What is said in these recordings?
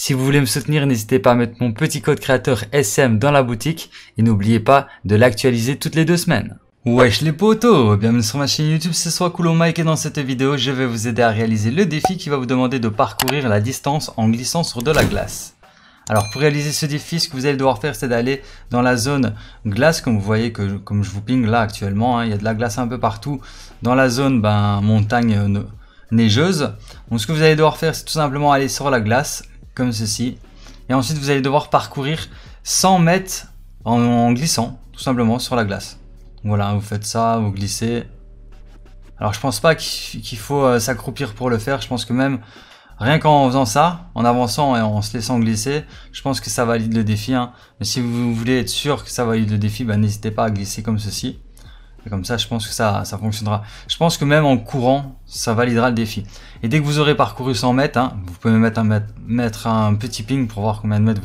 Si vous voulez me soutenir, n'hésitez pas à mettre mon petit code créateur SM dans la boutique et n'oubliez pas de l'actualiser toutes les deux semaines. Wesh les potos Bienvenue sur ma chaîne YouTube, c'est soit Coolo Mike et dans cette vidéo, je vais vous aider à réaliser le défi qui va vous demander de parcourir la distance en glissant sur de la glace. Alors pour réaliser ce défi, ce que vous allez devoir faire, c'est d'aller dans la zone glace, comme vous voyez, que, comme je vous ping là actuellement, hein. il y a de la glace un peu partout, dans la zone ben, montagne euh, neigeuse. Donc ce que vous allez devoir faire, c'est tout simplement aller sur la glace, ceci. Et ensuite, vous allez devoir parcourir 100 mètres en, glissant, tout simplement, sur la glace. Voilà, vous faites ça, vous glissez. Alors, je pense pas qu'il faut euh, s'accroupir pour le faire. Je pense que même rien qu'en faisant ça, en avançant et en se laissant glisser, je pense que ça valide le défi. Hein. Mais si vous voulez être sûr que ça valide le défi, bah, n'hésitez pas à glisser comme ceci comme ça, je pense que ça, ça fonctionnera. Je pense que même en courant, ça validera le défi. Et dès que vous aurez parcouru 100 mètres, hein, vous pouvez mettre un, petit ping pour voir combien de mètres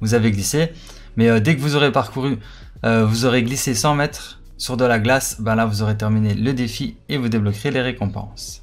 vous, avez glissé. Mais euh, dès que vous aurez parcouru, euh, vous aurez glissé 100 mètres sur de la glace, ben là, vous aurez terminé le défi et vous débloquerez les récompenses.